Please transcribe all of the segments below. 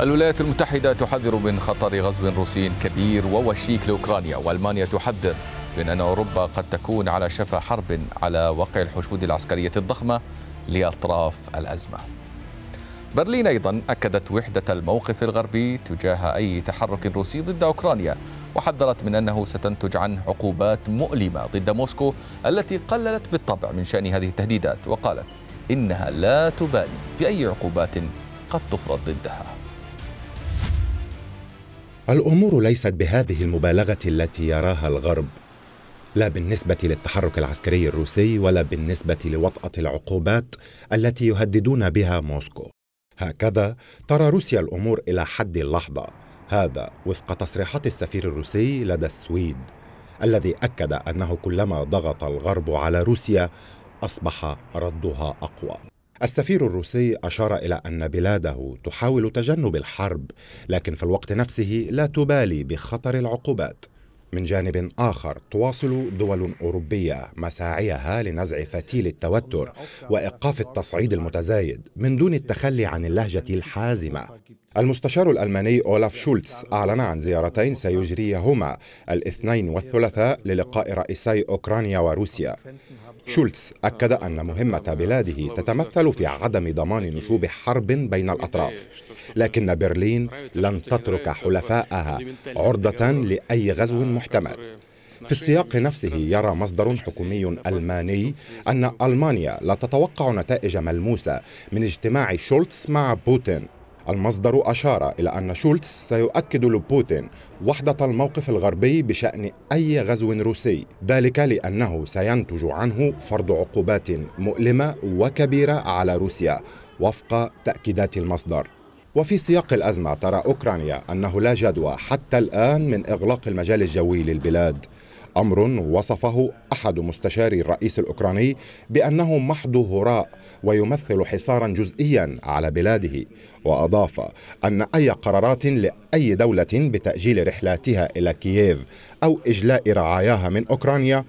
الولايات المتحدة تحذر من خطر غزو روسي كبير ووشيك لأوكرانيا وألمانيا تحذر من أن أوروبا قد تكون على شفا حرب على وقع الحشود العسكرية الضخمة لأطراف الأزمة برلين أيضا أكدت وحدة الموقف الغربي تجاه أي تحرك روسي ضد أوكرانيا وحذرت من أنه ستنتج عنه عقوبات مؤلمة ضد موسكو التي قللت بالطبع من شأن هذه التهديدات وقالت إنها لا تبالي بأي عقوبات قد تفرض ضدها الامور ليست بهذه المبالغه التي يراها الغرب لا بالنسبه للتحرك العسكري الروسي ولا بالنسبه لوطاه العقوبات التي يهددون بها موسكو هكذا ترى روسيا الامور الى حد اللحظه هذا وفق تصريحات السفير الروسي لدى السويد الذي اكد انه كلما ضغط الغرب على روسيا اصبح ردها اقوى السفير الروسي أشار إلى أن بلاده تحاول تجنب الحرب لكن في الوقت نفسه لا تبالي بخطر العقوبات من جانب آخر تواصل دول أوروبية مساعيها لنزع فتيل التوتر وإيقاف التصعيد المتزايد من دون التخلي عن اللهجة الحازمة المستشار الألماني أولاف شولتز أعلن عن زيارتين سيجريهما الاثنين والثلاثاء للقاء رئيسي أوكرانيا وروسيا شولتز أكد أن مهمة بلاده تتمثل في عدم ضمان نشوب حرب بين الأطراف لكن برلين لن تترك حلفائها عرضة لأي غزو محتمل في السياق نفسه يرى مصدر حكومي ألماني أن ألمانيا لا تتوقع نتائج ملموسة من اجتماع شولتز مع بوتين المصدر أشار إلى أن شولتس سيؤكد لبوتين وحدة الموقف الغربي بشأن أي غزو روسي ذلك لأنه سينتج عنه فرض عقوبات مؤلمة وكبيرة على روسيا وفق تأكيدات المصدر وفي سياق الأزمة ترى أوكرانيا أنه لا جدوى حتى الآن من إغلاق المجال الجوي للبلاد امر وصفه احد مستشاري الرئيس الاوكراني بانه محض هراء ويمثل حصارا جزئيا على بلاده واضاف ان اي قرارات لاي دوله بتاجيل رحلاتها الى كييف او اجلاء رعاياها من اوكرانيا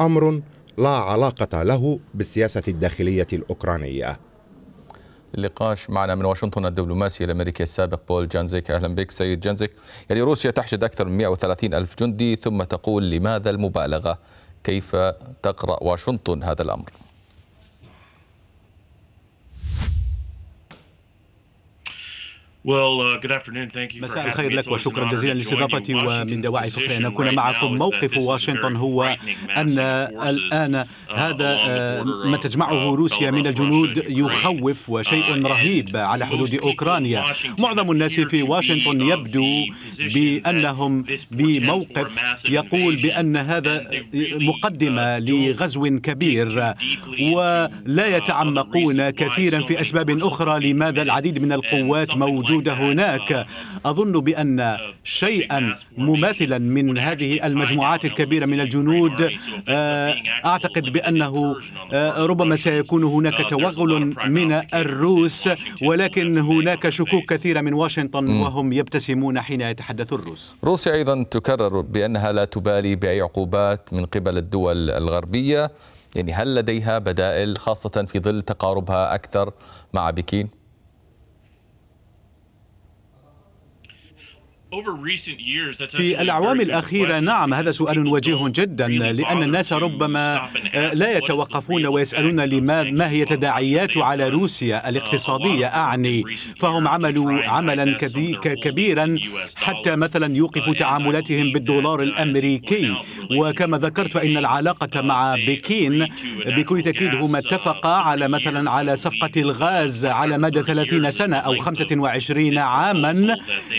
امر لا علاقه له بالسياسه الداخليه الاوكرانيه للقاش معنا من واشنطن الدبلوماسي الامريكي السابق بول جانزيك اهلا بك سيد جانزيك يعني روسيا تحشد اكثر من 130 الف جندي ثم تقول لماذا المبالغه كيف تقرا واشنطن هذا الامر Uh, مساء الخير لك وشكرا جزيلا لاستضافتي ومن دواعي فخري أن أكون معكم موقف واشنطن هو أن الآن uh, هذا ما تجمعه uh, روسيا من الجنود يخوف وشيء رهيب على حدود أوكرانيا معظم الناس في واشنطن يبدو بأنهم بموقف يقول بأن هذا مقدمة لغزو كبير ولا يتعمقون كثيرا في أسباب أخرى لماذا العديد من القوات موجودة موجودة هناك أظن بأن شيئا مماثلا من هذه المجموعات الكبيرة من الجنود آه، أعتقد بأنه آه، ربما سيكون هناك توغل من الروس ولكن هناك شكوك كثيرة من واشنطن وهم يبتسمون حين يتحدث الروس روسيا أيضا تكرر بأنها لا تبالي بأي عقوبات من قبل الدول الغربية يعني هل لديها بدائل خاصة في ظل تقاربها أكثر مع بكين؟ في الأعوام الأخيرة نعم هذا سؤال وجيه جدا لأن الناس ربما آه، لا يتوقفون ويسألون لماذا ما هي تداعيات على روسيا uh, الاقتصادية أعني فهم عملوا عملا كبيرا حتى مثلا يوقفوا uh, تعاملاتهم بالدولار uh, الأمريكي وكما ذكرت فإن العلاقة مع بكين بكل تأكيد هما اتفقا على مثلا على صفقة الغاز على مدى 30 سنة أو 25 عاما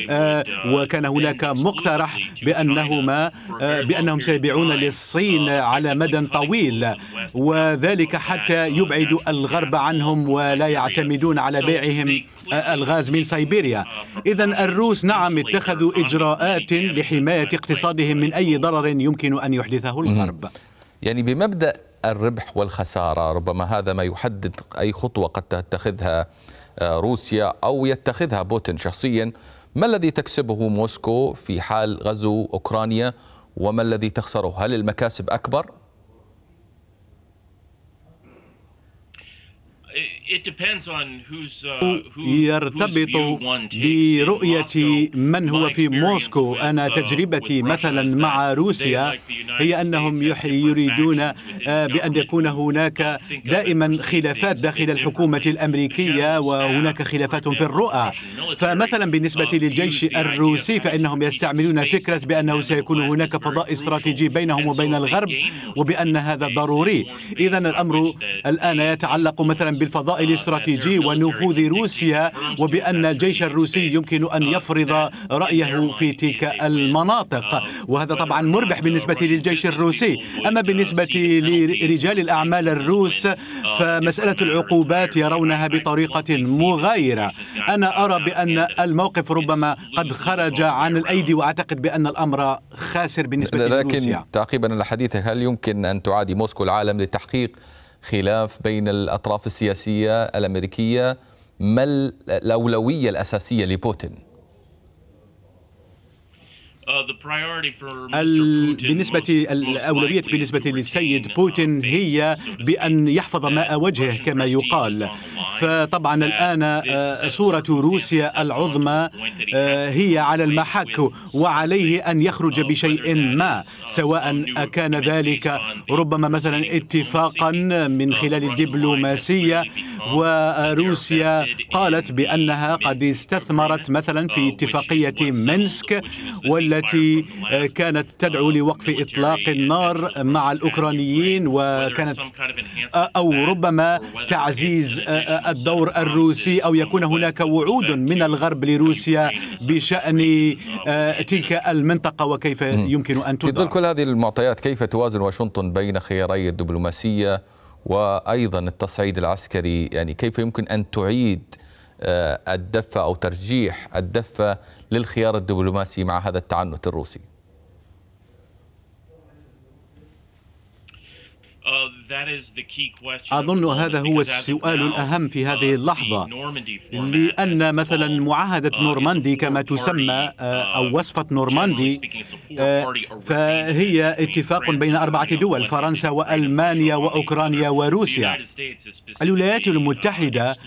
آه وكان هناك مقترح بأنهما آه، بأنهم سيبيعون للصين uh, على مدى طويل وذلك حتى يبعد الغرب عنهم ولا يعتمدون على بيعهم آه، الغاز من سيبيريا uh, إذا الروس نعم اتخذوا إجراءات لحماية اقتصادهم من أي ضرر يمكن أن يحدثه الغرب يعني بمبدأ الربح والخسارة ربما هذا ما يحدد أي خطوة قد تتخذها آه، روسيا أو يتخذها بوتين شخصيا ما الذي تكسبه موسكو في حال غزو أوكرانيا وما الذي تخسره هل المكاسب أكبر Uh, يرتبط برؤية من هو في موسكو أنا uh, تجربتي مثلا مع روسيا هي أنهم يريدون آه، بأن يكون هناك دائما خلافات داخل الحكومة الأمريكية وهناك خلافات في الرؤى فمثلا بالنسبة uh, للجيش الروسي فإنهم يستعملون فكرة بأنه سيكون هناك فضاء استراتيجي بينهم وبين الغرب وبأن هذا ضروري إذا الأمر الآن يتعلق مثلا بالفضاء الاستراتيجي آه، ونفوذ روسيا وبأن آه، آه، الجيش الروسي يمكن أن يفرض رأيه في تلك المناطق وهذا طبعا مربح بالنسبة للجيش الروسي أما بالنسبة لرجال الأعمال الروس فمسألة العقوبات يرونها بطريقة مغايرة أنا أرى بأن يعني الموقف ربما قد خرج عن الأيدي وأعتقد بأن الأمر خاسر بالنسبة لروسيا لكن تعقيبا لحديثك هل يمكن أن تعادي موسكو العالم لتحقيق خلاف بين الأطراف السياسية الأمريكية ما الأولوية الأساسية لبوتين؟ uh, بالنسبة الأولوية بالنسبة للسيد بوتين هي بأن يحفظ ماء وجهه كما يقال فطبعا الآن آه، صورة روسيا العظمى آه، هي على المحك وعليه أن يخرج بشيء ما سواء كان ذلك ربما مثلا اتفاقا من خلال الدبلوماسية وروسيا قالت بأنها قد استثمرت مثلا في اتفاقية منسك والتي آه، كانت تدعو لوقف إطلاق النار مع الأوكرانيين وكانت أو ربما تعزيز الدور الروسي أو يكون هناك وعود من الغرب لروسيا بشأن آه، تلك المنطقة وكيف يمكن أن تدار في ظل كل هذه المعطيات كيف توازن واشنطن بين خياري الدبلوماسية وأيضا التصعيد العسكري يعني كيف يمكن أن تعيد آه، الدفة أو ترجيح الدفة للخيار الدبلوماسي مع هذا التعنت الروسي أظن هذا هو السؤال الأهم في هذه uh, اللحظة لأن مثلا معاهدة نورماندي كما تسمى أو وصفة نورماندي فهي اتفاق بين أربعة دول فرنسا وألمانيا وأوكرانيا وروسيا الولايات المتحدة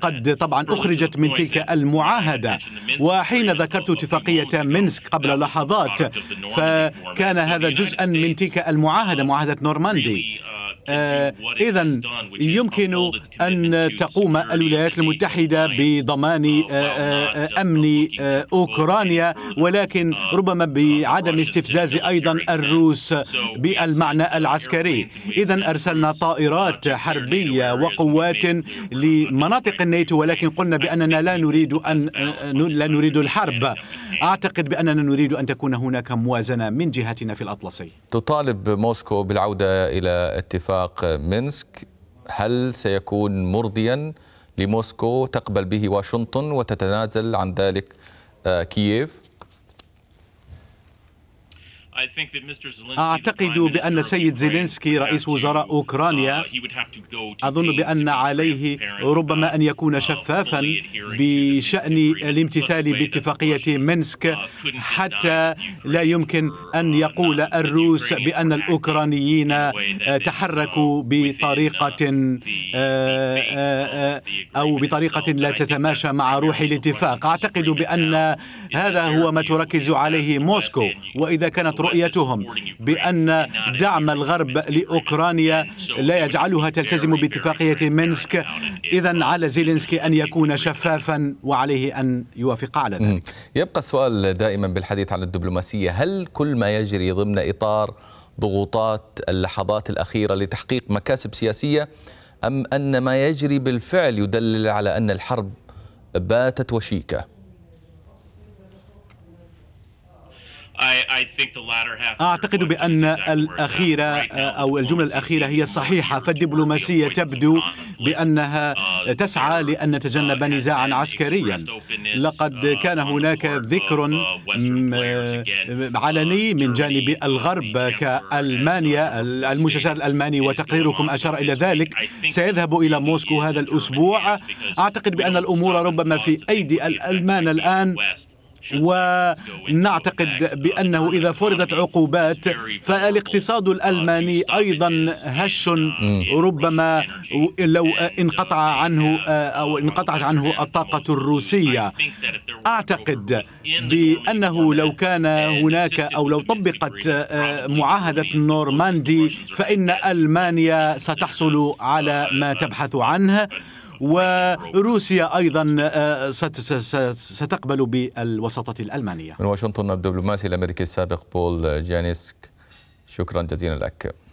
قد طبعا أخرجت من تلك المعاهدة وحين ذكرت اتفاقية مينسك قبل لحظات فكان هذا جزءا من تلك المعاهدة معاهدة نورماندي آه، إذا يمكن أن تقوم الولايات المتحدة بضمان آه، آه، أمن أوكرانيا ولكن ربما بعدم استفزاز أيضا الروس بالمعنى العسكري إذا أرسلنا طائرات حربية وقوات لمناطق الناتو ولكن قلنا بأننا لا نريد أن لا نريد الحرب أعتقد بأننا نريد أن تكون هناك موازنة من جهتنا في الأطلسي تطالب موسكو بالعودة إلى اتفاق اتفاق مينسك هل سيكون مرضيا لموسكو تقبل به واشنطن وتتنازل عن ذلك آه، كييف أعتقد بأن السيد زيلينسكي رئيس وزراء uh, أوكرانيا أظن بأن عليه uh, ربما أن uh, يكون شفافا بشأن الامتثال باتفاقية منسك حتى لا يمكن أن يقول الروس بأن الأوكرانيين تحركوا بطريقة أو بطريقة لا تتماشى مع روح الاتفاق أعتقد بأن هذا هو ما تركز عليه موسكو وإذا كانت رؤيتهم بأن دعم الغرب لأوكرانيا لا يجعلها تلتزم باتفاقية مينسك إذا على زيلينسكي أن يكون شفافا وعليه أن يوافق على ذلك يبقى السؤال دائما بالحديث عن الدبلوماسية هل كل ما يجري ضمن إطار ضغوطات اللحظات الأخيرة لتحقيق مكاسب سياسية أم أن ما يجري بالفعل يدلل على أن الحرب باتت وشيكة أعتقد بأن الأخيرة أو الجملة الأخيرة هي الصحيحة فالدبلوماسية تبدو بأنها تسعى لأن نتجنب نزاعا عسكريا لقد كان هناك ذكر علني من جانب الغرب كألمانيا المستشار الألماني وتقريركم أشار إلى ذلك سيذهب إلى موسكو هذا الأسبوع أعتقد بأن الأمور ربما في أيدي الألمان الآن ونعتقد بأنه إذا فرضت عقوبات فالاقتصاد الألماني أيضا هش ربما لو انقطع عنه أو انقطعت عنه الطاقة الروسية أعتقد بأنه لو كان هناك أو لو طبقت آه، معاهدة نورماندي فإن ألمانيا ستحصل على ما تبحث عنه وروسيا أيضا آه، ستقبل بالوساطة الألمانية من واشنطن الدبلوماسي الأمريكي السابق بول جانيسك شكرا جزيلا لك